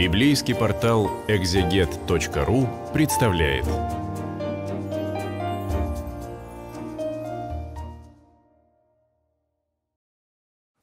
Библейский портал экзегет.ру представляет.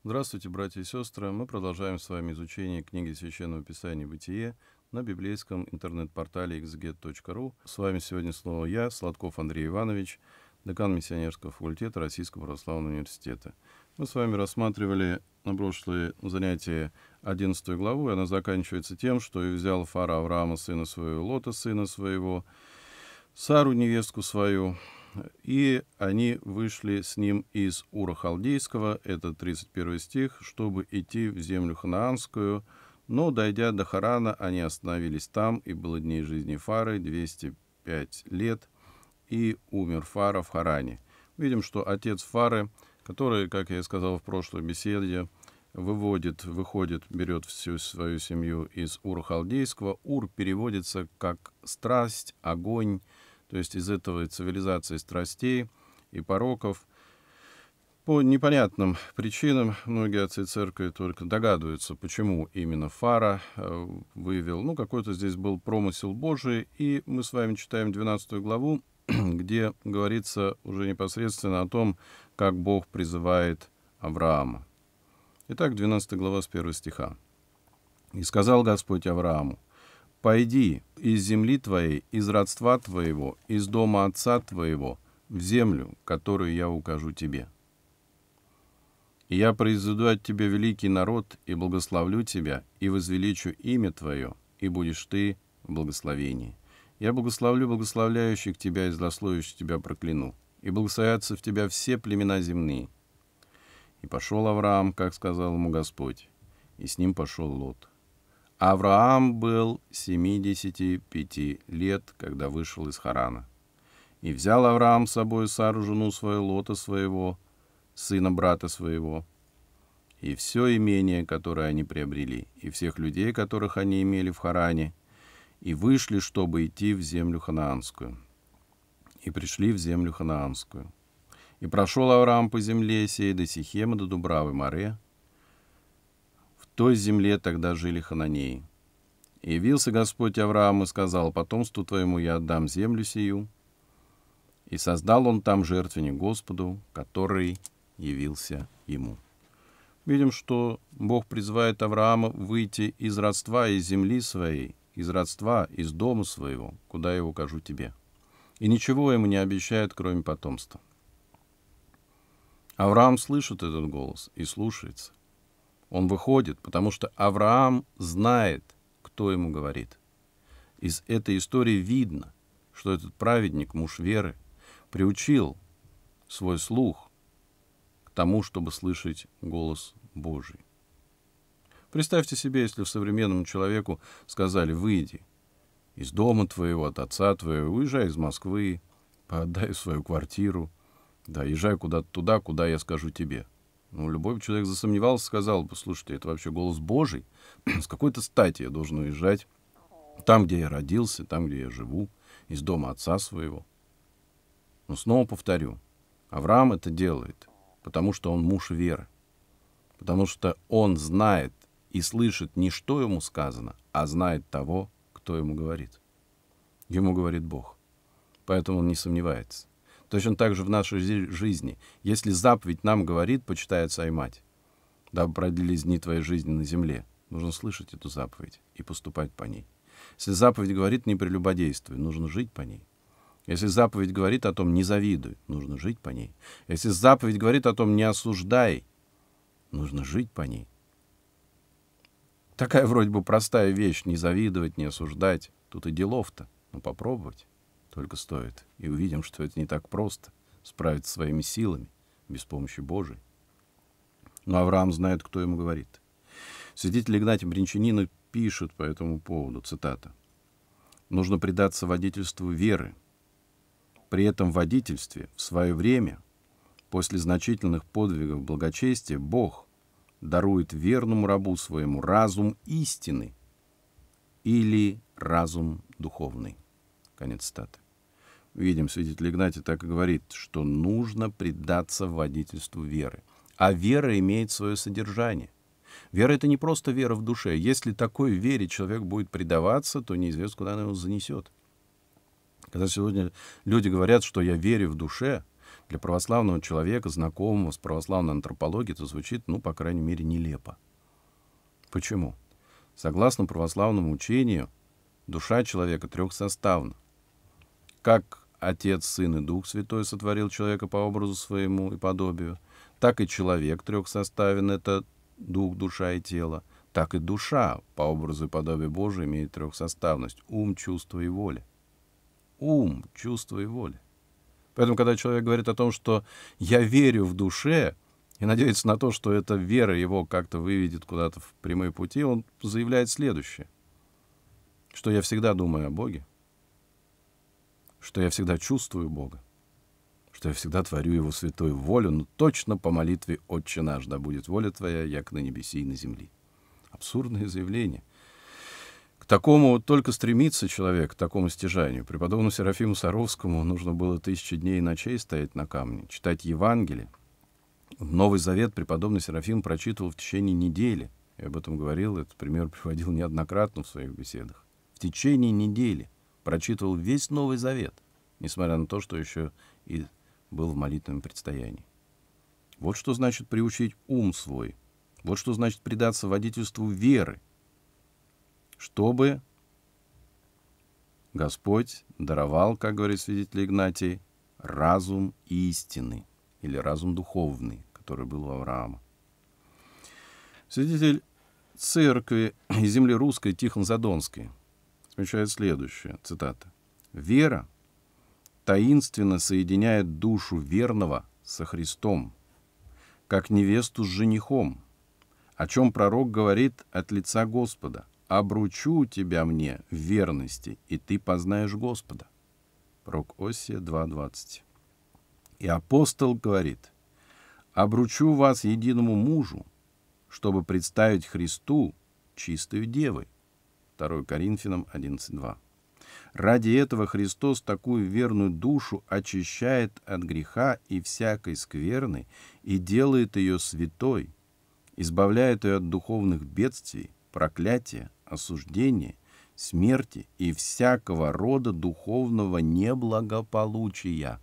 Здравствуйте, братья и сестры! Мы продолжаем с вами изучение книги Священного Писания «Бытие» на библейском интернет-портале exeget.ru. С вами сегодня снова я, Сладков Андрей Иванович, декан Миссионерского факультета Российского Православного Университета – мы с вами рассматривали на прошлое занятие 11 главу, и она заканчивается тем, что «И взял Фара Авраама, сына своего, Лота, сына своего, Сару, невестку свою, и они вышли с ним из Ура Халдейского, это 31 стих, чтобы идти в землю ханаанскую, но, дойдя до Харана, они остановились там, и было дней жизни Фары 205 лет, и умер Фара в Харане». Видим, что отец Фары — который, как я и сказал в прошлой беседе, выводит, выходит, берет всю свою семью из ур-халдейского. Ур переводится как «страсть», «огонь», то есть из этого цивилизации страстей и пороков. По непонятным причинам многие отцы церкви только догадываются, почему именно Фара э, вывел. Ну, какой-то здесь был промысел Божий, и мы с вами читаем 12 главу, где говорится уже непосредственно о том, как Бог призывает Авраама. Итак, 12 глава с 1 стиха. «И сказал Господь Аврааму, «Пойди из земли твоей, из родства твоего, из дома отца твоего, в землю, которую я укажу тебе. И я произведу от тебя великий народ, и благословлю тебя, и возвеличу имя твое, и будешь ты в благословении. Я благословлю благословляющих тебя, и злословящих тебя прокляну и благословятся в тебя все племена земные». И пошел Авраам, как сказал ему Господь, и с ним пошел Лот. Авраам был 75 лет, когда вышел из Харана. И взял Авраам с собой Сару, жену свою, Лота своего, сына брата своего, и все имение, которое они приобрели, и всех людей, которых они имели в Харане, и вышли, чтобы идти в землю ханаанскую и пришли в землю ханаанскую. И прошел Авраам по земле сей до Сихема, до Дубравы, море. В той земле тогда жили хананеи. И явился Господь Авраам и сказал, «Потомству твоему я отдам землю сию». И создал он там жертвенник Господу, который явился ему. Видим, что Бог призывает Авраама выйти из родства, из земли своей, из родства, из дома своего, куда я укажу тебе и ничего ему не обещает, кроме потомства. Авраам слышит этот голос и слушается. Он выходит, потому что Авраам знает, кто ему говорит. Из этой истории видно, что этот праведник, муж веры, приучил свой слух к тому, чтобы слышать голос Божий. Представьте себе, если современному человеку сказали «выйди», из дома твоего, от отца твоего, уезжай из Москвы, поотдай свою квартиру, да, езжай куда-то туда, куда я скажу тебе. Ну, любой человек засомневался, сказал бы, слушайте, это вообще голос Божий, с какой-то стати я должен уезжать там, где я родился, там, где я живу, из дома отца своего. Но снова повторю, Авраам это делает, потому что он муж веры, потому что он знает и слышит не что ему сказано, а знает того, кто ему говорит. Ему говорит Бог. Поэтому он не сомневается. Точно так же в нашей жизни. Если заповедь нам говорит, почитается и мать, дабы продлились дни твоей жизни на земле, нужно слышать эту заповедь и поступать по ней. Если заповедь говорит «не прелюбодействуй», нужно жить по ней. Если заповедь говорит о том «не завидуй», нужно жить по ней. Если заповедь говорит о том «не осуждай», нужно жить по ней. Такая вроде бы простая вещь, не завидовать, не осуждать. Тут и делов-то, но попробовать только стоит. И увидим, что это не так просто справиться своими силами, без помощи Божией. Но ну, Авраам знает, кто ему говорит. Свидетель Игнатий Бринчанина пишет по этому поводу, цитата. «Нужно предаться водительству веры. При этом водительстве в свое время, после значительных подвигов благочестия, Бог, дарует верному рабу своему разум истины или разум духовный. Конец статы. Видим, свидетель Игнатий так и говорит, что нужно предаться водительству веры. А вера имеет свое содержание. Вера — это не просто вера в душе. Если такой вере человек будет предаваться, то неизвестно, куда она его занесет. Когда сегодня люди говорят, что я верю в душе — для православного человека, знакомого с православной антропологией, это звучит, ну, по крайней мере, нелепо. Почему? Согласно православному учению, душа человека трехсоставна. Как Отец, Сын и Дух Святой сотворил человека по образу своему и подобию, так и человек трехсоставен — это дух, душа и тело, так и душа по образу и подобию Божию имеет трехсоставность — ум, чувство и воля. Ум, чувство и воля. Поэтому, когда человек говорит о том, что я верю в душе, и надеется на то, что эта вера его как-то выведет куда-то в прямые пути, он заявляет следующее, что я всегда думаю о Боге, что я всегда чувствую Бога, что я всегда творю Его святую волю, но точно по молитве «Отче наш, да будет воля Твоя, як на небеси и на земли». Абсурдное заявление такому только стремится человек, к такому стяжанию. Преподобному Серафиму Саровскому нужно было тысячи дней и ночей стоять на камне, читать Евангелие. Новый Завет преподобный Серафим прочитывал в течение недели. Я об этом говорил, этот пример приводил неоднократно в своих беседах. В течение недели прочитывал весь Новый Завет, несмотря на то, что еще и был в молитвенном предстоянии. Вот что значит приучить ум свой. Вот что значит предаться водительству веры – чтобы Господь даровал, как говорит свидетель Игнатий, разум истины или разум духовный, который был у Авраама. Свидетель церкви и земли русской Тихон Задонский отмечает следующее, цитата. «Вера таинственно соединяет душу верного со Христом, как невесту с женихом, о чем пророк говорит от лица Господа – обручу тебя мне в верности, и ты познаешь Господа». Прок Осия 2.20. И апостол говорит, «Обручу вас единому мужу, чтобы представить Христу чистую девой». 2 Коринфянам 11.2. Ради этого Христос такую верную душу очищает от греха и всякой скверны и делает ее святой, избавляет ее от духовных бедствий, проклятия, осуждения, смерти и всякого рода духовного неблагополучия.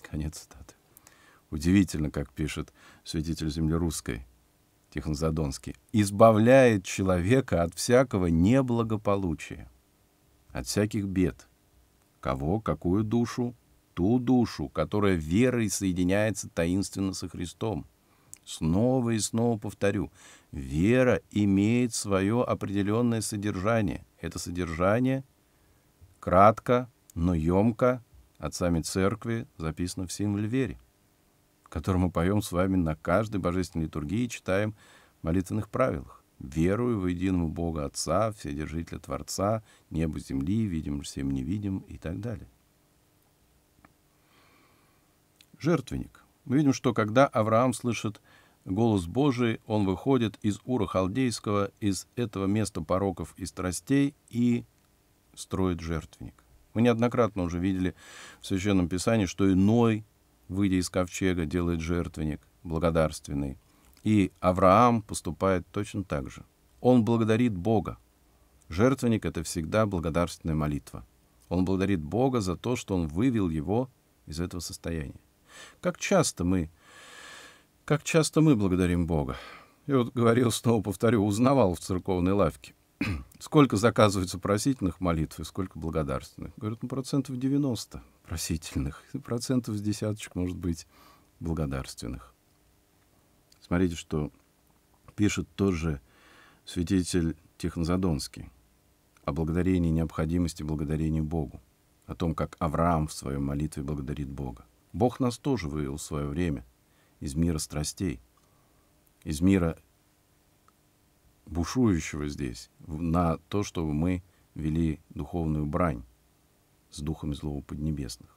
Конец цитаты. Удивительно, как пишет святитель землерусской Тихон Задонский, избавляет человека от всякого неблагополучия, от всяких бед. Кого, какую душу? Ту душу, которая верой соединяется таинственно со Христом – Снова и снова повторю, вера имеет свое определенное содержание. Это содержание кратко, но емко отцами церкви записано в символе вере, который мы поем с вами на каждой божественной литургии и читаем в молитвенных правилах. «Верую в единого Бога Отца, Вседержителя Творца, небо, земли, видим, всем невидим» и так далее. Жертвенник – мы видим, что когда Авраам слышит голос Божий, он выходит из Ура Халдейского, из этого места пороков и страстей и строит жертвенник. Мы неоднократно уже видели в Священном Писании, что иной, выйдя из ковчега, делает жертвенник благодарственный. И Авраам поступает точно так же. Он благодарит Бога. Жертвенник — это всегда благодарственная молитва. Он благодарит Бога за то, что он вывел его из этого состояния. Как часто мы... Как часто мы благодарим Бога. И вот говорил, снова повторю, узнавал в церковной лавке. Сколько заказывается просительных молитв и сколько благодарственных? Говорят, ну, процентов 90 просительных, и процентов с десяточек, может быть, благодарственных. Смотрите, что пишет тоже святитель Тихонзадонский о благодарении необходимости благодарения Богу, о том, как Авраам в своей молитве благодарит Бога. Бог нас тоже вывел в свое время из мира страстей, из мира бушующего здесь, на то, чтобы мы вели духовную брань с духами злого поднебесных.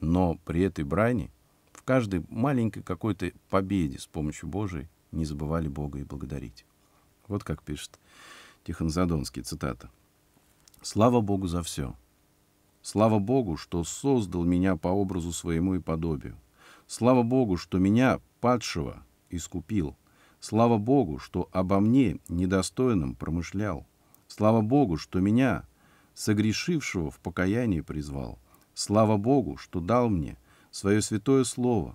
Но при этой брани, в каждой маленькой какой-то победе с помощью Божией не забывали Бога и благодарить. Вот как пишет Тихон Задонский, цитата. «Слава Богу за все, Слава Богу, что создал меня по образу своему и подобию. Слава Богу, что меня, падшего, искупил. Слава Богу, что обо мне, недостойным, промышлял. Слава Богу, что меня, согрешившего, в покаянии призвал. Слава Богу, что дал мне свое святое слово,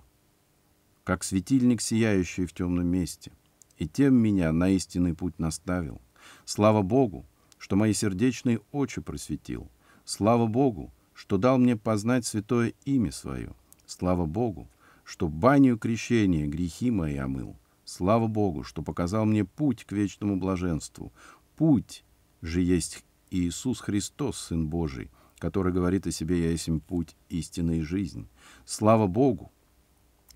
как светильник, сияющий в темном месте, и тем меня на истинный путь наставил. Слава Богу, что мои сердечные очи просветил — Слава Богу, что дал мне познать святое имя свое. Слава Богу, что банию крещения грехи мои омыл. Слава Богу, что показал мне путь к вечному блаженству. Путь же есть Иисус Христос, Сын Божий, который говорит о себе «Я есть путь, истина и жизнь». Слава Богу,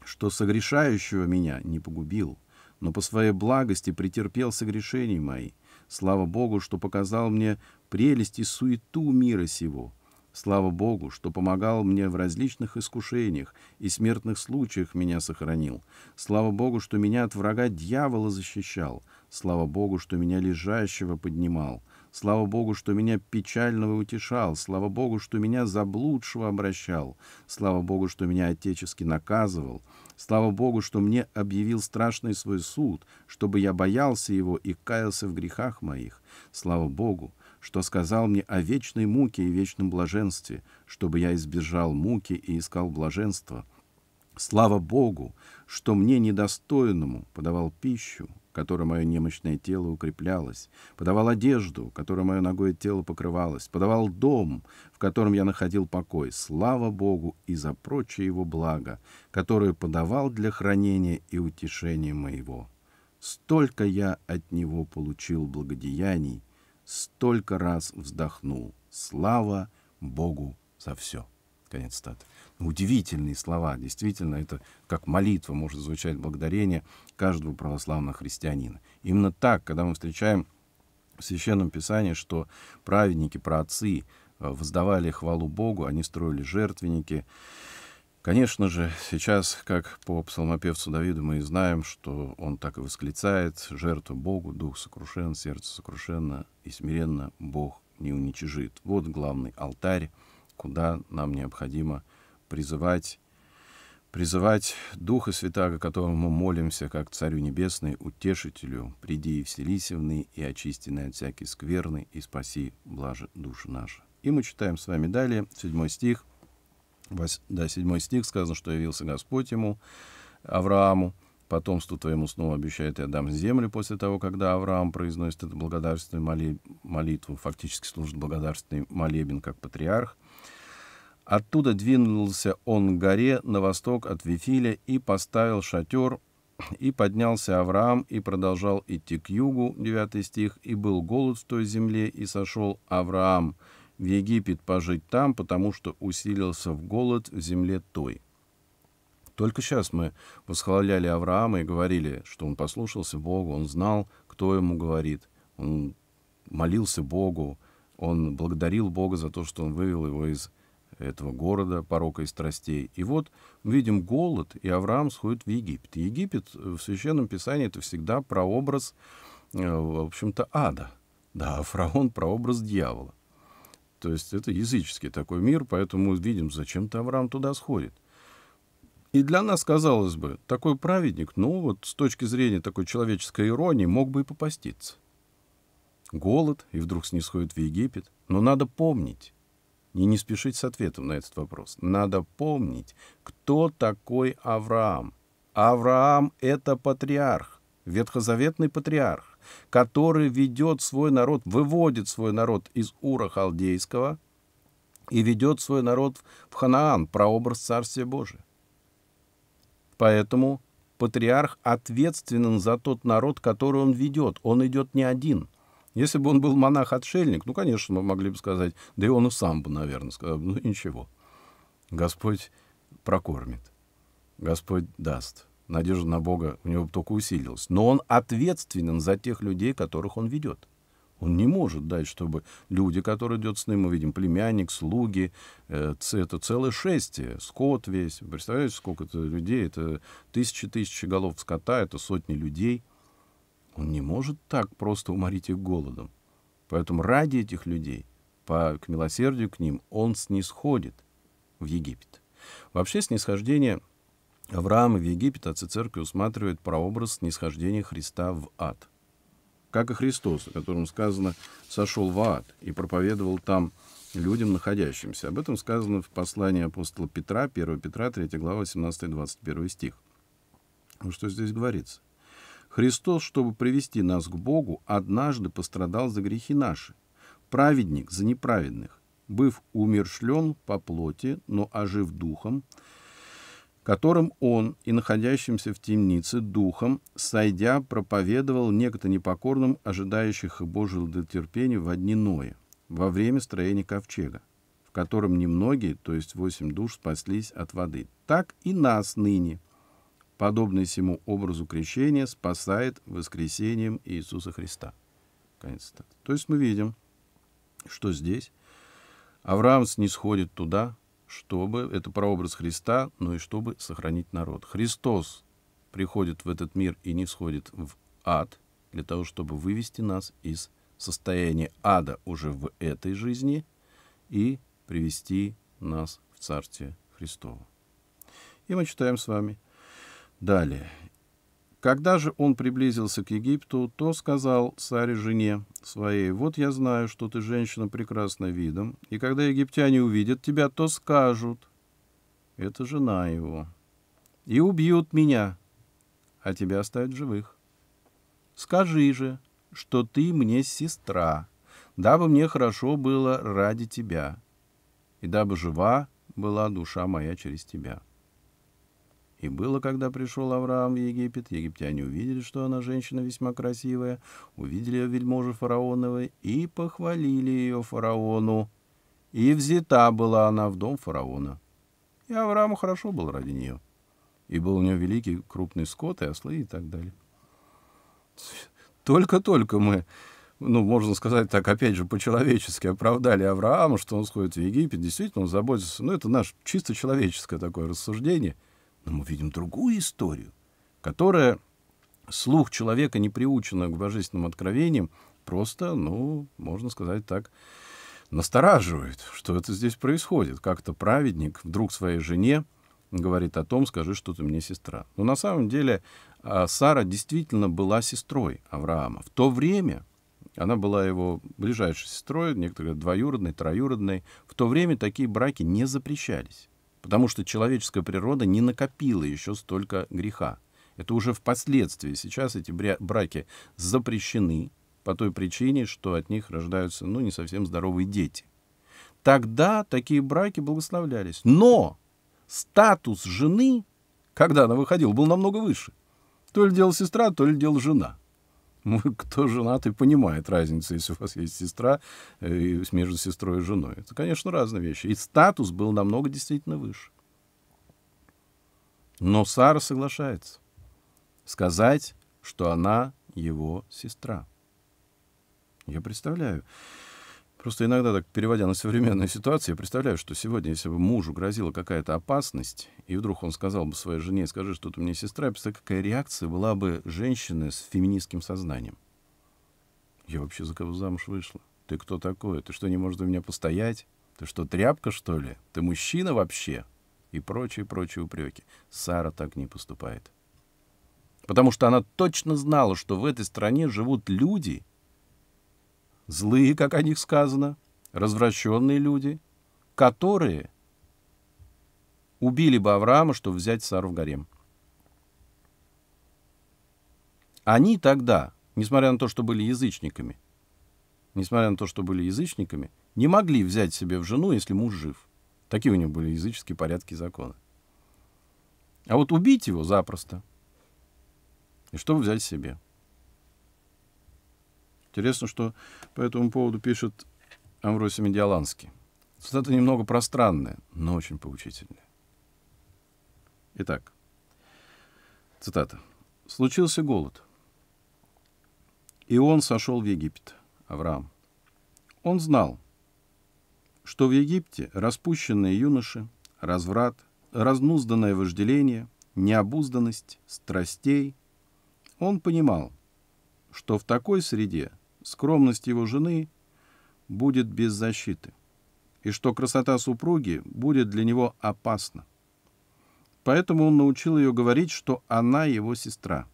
что согрешающего меня не погубил, но по своей благости претерпел согрешения мои – Слава Богу, что показал мне прелесть и суету мира сего. Слава Богу, что помогал мне в различных искушениях и смертных случаях меня сохранил. Слава Богу, что меня от врага дьявола защищал. Слава Богу, что меня лежащего поднимал. Слава Богу, что меня печального утешал. Слава Богу, что меня заблудшего обращал. Слава Богу, что меня отечески наказывал. Слава Богу, что мне объявил страшный свой суд, чтобы я боялся его и каялся в грехах моих. Слава Богу, что сказал мне о вечной муке и вечном блаженстве, чтобы я избежал муки и искал блаженства. Слава Богу, что мне недостойному подавал пищу, которой мое немощное тело укреплялось, подавал одежду, которой мое ногое тело покрывалось, подавал дом, в котором я находил покой, слава Богу и за прочее его благо, которое подавал для хранения и утешения моего. Столько я от него получил благодеяний, столько раз вздохнул. Слава Богу за все. Конец статы. Удивительные слова, действительно, это как молитва может звучать благодарение каждого православного христианина. Именно так, когда мы встречаем в Священном Писании, что праведники, праотцы э, воздавали хвалу Богу, они строили жертвенники, Конечно же, сейчас, как по псалмопевцу Давиду, мы и знаем, что он так и восклицает "Жертву Богу, дух сокрушен, сердце сокрушенно и смиренно Бог не уничижит». Вот главный алтарь, куда нам необходимо – призывать, призывать Духа Святаго, которому мы молимся, как Царю Небесный, Утешителю, приди и вселися в ны, и очисти на от всякий скверны, и спаси, блаже душу нашу. И мы читаем с вами далее, 7 стих, да, 7 стих, сказано, что явился Господь ему, Аврааму, потомству твоему снова обещает и дам землю после того, когда Авраам произносит эту благодарственную молитву, фактически служит благодарственный молебен как патриарх – Оттуда двинулся он к горе на восток от Вифиля и поставил шатер, и поднялся Авраам и продолжал идти к югу, 9 стих, и был голод в той земле, и сошел Авраам в Египет пожить там, потому что усилился в голод в земле той. Только сейчас мы восхваляли Авраама и говорили, что он послушался Богу, он знал, кто ему говорит, он молился Богу, он благодарил Бога за то, что он вывел его из этого города, порока и страстей. И вот мы видим голод, и Авраам сходит в Египет. Египет э, в Священном Писании это всегда прообраз, э, в общем-то, ада. Да, а фараон — прообраз дьявола. То есть это языческий такой мир, поэтому видим, зачем-то Авраам туда сходит. И для нас, казалось бы, такой праведник, ну вот с точки зрения такой человеческой иронии, мог бы и попаститься. Голод, и вдруг снисходит в Египет. Но надо помнить, и не спешить с ответом на этот вопрос. Надо помнить, кто такой Авраам. Авраам — это патриарх, ветхозаветный патриарх, который ведет свой народ, выводит свой народ из Ура Халдейского и ведет свой народ в Ханаан, прообраз Царствия Божия. Поэтому патриарх ответственен за тот народ, который он ведет. Он идет не один — если бы он был монах-отшельник, ну, конечно, мы могли бы сказать, да и он и сам бы, наверное, сказал, ну, ничего. Господь прокормит. Господь даст. Надежда на Бога у него только усилилась. Но он ответственен за тех людей, которых он ведет. Он не может дать, чтобы люди, которые идет с ним, мы видим, племянник, слуги, э, это целое шествие, скот весь. Представляете, сколько это людей? Это тысячи-тысячи голов скота, это сотни людей. Он не может так просто уморить их голодом. Поэтому ради этих людей, по к милосердию к ним, он снисходит в Египет. Вообще снисхождение Авраама в Египет отцы церкви усматривает прообраз снисхождения Христа в ад. Как и Христос, о котором сказано «сошел в ад» и проповедовал там людям, находящимся. Об этом сказано в послании апостола Петра, 1 Петра, 3 глава, 18-21 стих. Ну что здесь говорится? Христос, чтобы привести нас к Богу, однажды пострадал за грехи наши, праведник за неправедных, быв умершлен по плоти, но ожив духом, которым он и находящимся в темнице духом, сойдя, проповедовал некто непокорным, ожидающих и Божьего дотерпения в одни Ноя, во время строения ковчега, в котором немногие, то есть восемь душ, спаслись от воды. Так и нас ныне – подобный всему образу крещения, спасает воскресением Иисуса Христа. Конец цитаты. То есть мы видим, что здесь Авраам снисходит туда, чтобы, это прообраз Христа, но и чтобы сохранить народ. Христос приходит в этот мир и не сходит в ад, для того, чтобы вывести нас из состояния ада уже в этой жизни и привести нас в Царствие Христово. И мы читаем с вами – Далее. Когда же он приблизился к Египту, то сказал царе жене своей, «Вот я знаю, что ты женщина прекрасна видом, и когда египтяне увидят тебя, то скажут, это жена его, и убьют меня, а тебя оставят живых. Скажи же, что ты мне сестра, дабы мне хорошо было ради тебя, и дабы жива была душа моя через тебя». И было, когда пришел Авраам в Египет, египтяне увидели, что она женщина весьма красивая, увидели ее вельможи фараоновой и похвалили ее фараону. И взята была она в дом фараона. И Аврааму хорошо был ради нее. И был у нее великий крупный скот и ослы и так далее. Только-только мы, ну, можно сказать так, опять же, по-человечески оправдали Авраама, что он сходит в Египет. Действительно, он заботится. Ну, это наше чисто человеческое такое рассуждение — но мы видим другую историю, которая слух человека, не приученного к божественным откровениям, просто, ну, можно сказать так, настораживает, что это здесь происходит. Как-то праведник вдруг своей жене говорит о том, скажи, что ты мне сестра. Но ну, на самом деле а, Сара действительно была сестрой Авраама. В то время она была его ближайшей сестрой, некоторые двоюродной, троюродной. В то время такие браки не запрещались потому что человеческая природа не накопила еще столько греха. Это уже впоследствии. Сейчас эти браки запрещены по той причине, что от них рождаются ну, не совсем здоровые дети. Тогда такие браки благословлялись. Но статус жены, когда она выходила, был намного выше. То ли дело сестра, то ли дело жена. кто женат и понимает разницу, если у вас есть сестра э, и между сестрой и женой. Это, конечно, разные вещи. И статус был намного действительно выше. Но Сара соглашается сказать, что она его сестра. Я представляю, Просто иногда, так переводя на современную ситуацию, я представляю, что сегодня, если бы мужу грозила какая-то опасность, и вдруг он сказал бы своей жене, скажи, что ты мне сестра, представляю, какая реакция была бы женщины с феминистским сознанием. Я вообще за кого замуж вышла? Ты кто такой? Ты что, не можешь за меня постоять? Ты что, тряпка, что ли? Ты мужчина вообще? И прочие-прочие упреки. Сара так не поступает. Потому что она точно знала, что в этой стране живут люди — злые, как о них сказано, развращенные люди, которые убили бы Авраама, чтобы взять Сару в гарем. Они тогда, несмотря на то, что были язычниками, несмотря на то, что были язычниками, не могли взять себе в жену, если муж жив. Такие у них были языческие порядки и законы. А вот убить его запросто. И чтобы взять себе. Интересно, что по этому поводу пишет Амвросий Медиаланский. Цитата немного пространная, но очень поучительная. Итак, цитата. «Случился голод, и он сошел в Египет, Авраам. Он знал, что в Египте распущенные юноши, разврат, разнузданное вожделение, необузданность, страстей. Он понимал, что в такой среде скромность его жены будет без защиты, и что красота супруги будет для него опасна. Поэтому он научил ее говорить, что она его сестра.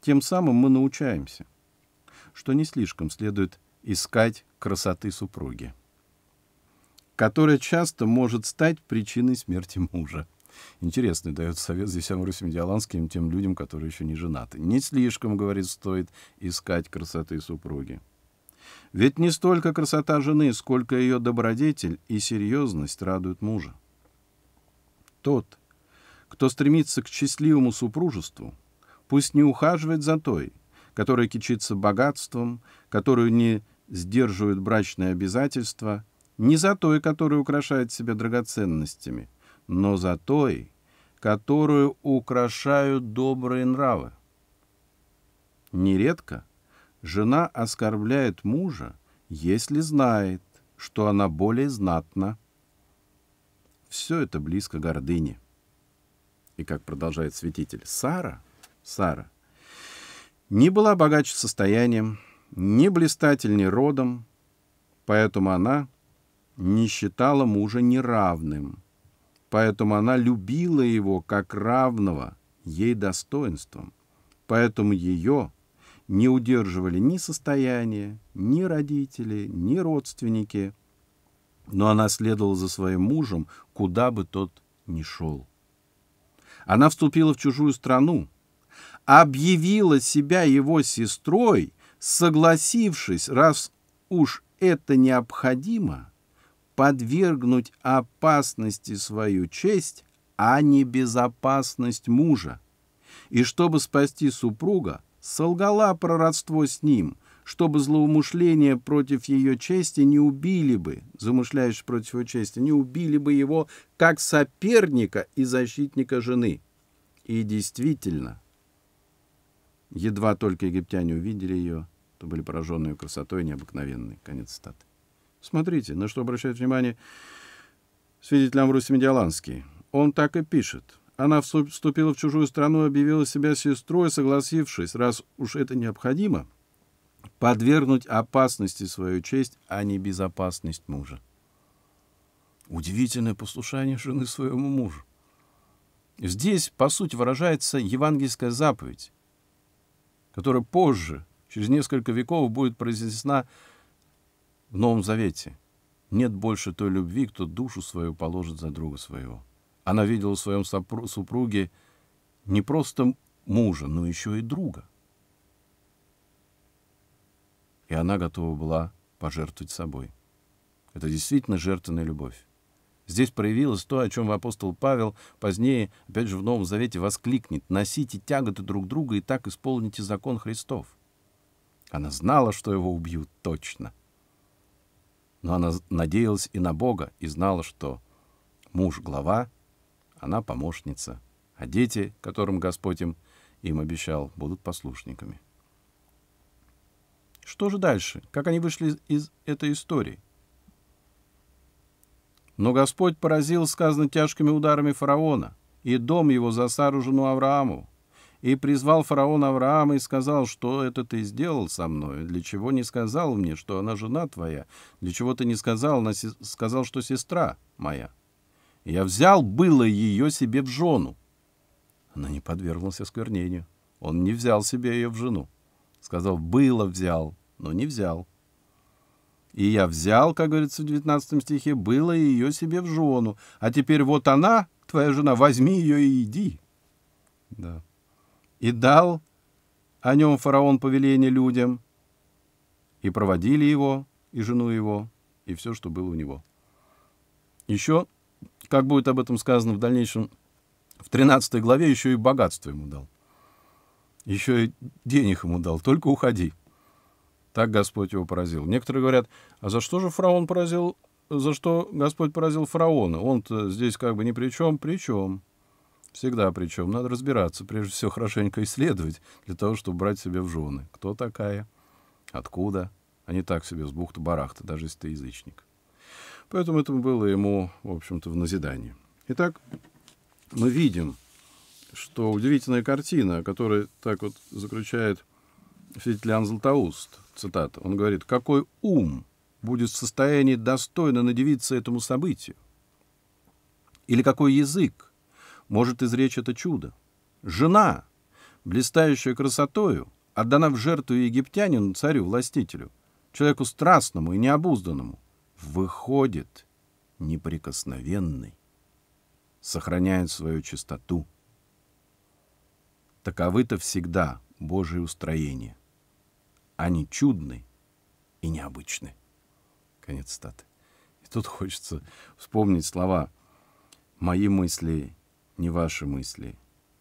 Тем самым мы научаемся, что не слишком следует искать красоты супруги, которая часто может стать причиной смерти мужа. Интересный дает совет здесь Амрусим Диаланским тем людям, которые еще не женаты. Не слишком, говорит, стоит искать красоты супруги. Ведь не столько красота жены, сколько ее добродетель и серьезность радуют мужа. Тот, кто стремится к счастливому супружеству, пусть не ухаживает за той, которая кичится богатством, которую не сдерживают брачные обязательства, не за той, которая украшает себя драгоценностями – но за той, которую украшают добрые нравы. Нередко жена оскорбляет мужа, если знает, что она более знатна. Все это близко гордыне. И как продолжает святитель, Сара, Сара, не была богаче состоянием, не блистательней родом, поэтому она не считала мужа неравным – Поэтому она любила его как равного ей достоинством. Поэтому ее не удерживали ни состояние, ни родители, ни родственники. Но она следовала за своим мужем, куда бы тот ни шел. Она вступила в чужую страну, объявила себя его сестрой, согласившись, раз уж это необходимо, подвергнуть опасности свою честь, а не безопасность мужа. И чтобы спасти супруга, солгала про родство с ним, чтобы злоумышления против ее чести не убили бы, замышляешь против его чести, не убили бы его как соперника и защитника жены. И действительно, едва только египтяне увидели ее, то были поражены ее красотой необыкновенной. Конец статы. Смотрите, на что обращает внимание свидетель Амруси Медиаланский. Он так и пишет. Она вступила в чужую страну, объявила себя сестрой, согласившись, раз уж это необходимо, подвергнуть опасности свою честь, а не безопасность мужа. Удивительное послушание жены своему мужу. Здесь, по сути, выражается евангельская заповедь, которая позже, через несколько веков, будет произнесена в Новом Завете нет больше той любви, кто душу свою положит за друга своего. Она видела в своем супруге не просто мужа, но еще и друга. И она готова была пожертвовать собой. Это действительно жертвенная любовь. Здесь проявилось то, о чем апостол Павел позднее, опять же в Новом Завете, воскликнет «Носите тяготы друг друга и так исполните закон Христов». Она знала, что его убьют точно но она надеялась и на Бога, и знала, что муж — глава, она — помощница, а дети, которым Господь им, им обещал, будут послушниками. Что же дальше? Как они вышли из этой истории? Но Господь поразил, сказано, тяжкими ударами фараона и дом его за Сару, жену Аврааму и призвал фараон Авраама и сказал, что это ты сделал со мной, для чего не сказал мне, что она жена твоя, для чего ты не сказал, она сказал, что сестра моя. Я взял было ее себе в жену. Она не подверглась осквернению. Он не взял себе ее в жену. Сказал, было взял, но не взял. И я взял, как говорится в 19 стихе, было ее себе в жену. А теперь вот она, твоя жена, возьми ее и иди. Да и дал о нем фараон повеление людям, и проводили его, и жену его, и все, что было у него. Еще, как будет об этом сказано в дальнейшем, в 13 главе еще и богатство ему дал. Еще и денег ему дал, только уходи. Так Господь его поразил. Некоторые говорят, а за что же фараон поразил, за что Господь поразил фараона? Он-то здесь как бы ни при чем, при чем. Всегда причем. Надо разбираться, прежде всего хорошенько исследовать, для того, чтобы брать себе в жены. Кто такая? Откуда? А не так себе с бухты-барахта, даже если ты язычник. Поэтому это было ему, в общем-то, в назидание. Итак, мы видим, что удивительная картина, которая так вот заключает Фитлян Златоуст, цитата, он говорит, «Какой ум будет в состоянии достойно надевиться этому событию? Или какой язык может изречь это чудо. Жена, блистающая красотою, отдана в жертву египтянину, царю-властителю, человеку страстному и необузданному, выходит неприкосновенный, сохраняет свою чистоту. Таковы-то всегда Божие устроения. Они чудны и необычны. Конец статы. И тут хочется вспомнить слова «Мои мысли не ваши мысли,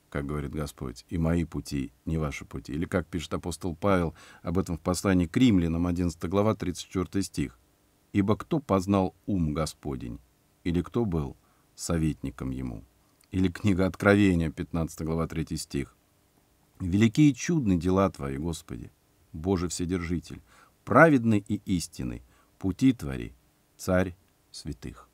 как говорит Господь, и мои пути не ваши пути. Или как пишет апостол Павел об этом в послании к римлянам, 11 глава, 34 стих. «Ибо кто познал ум Господень, или кто был советником ему?» Или книга Откровения, 15 глава, 3 стих. «Великие чудные дела Твои, Господи, Боже Вседержитель, праведны и истины, пути Твори, Царь святых».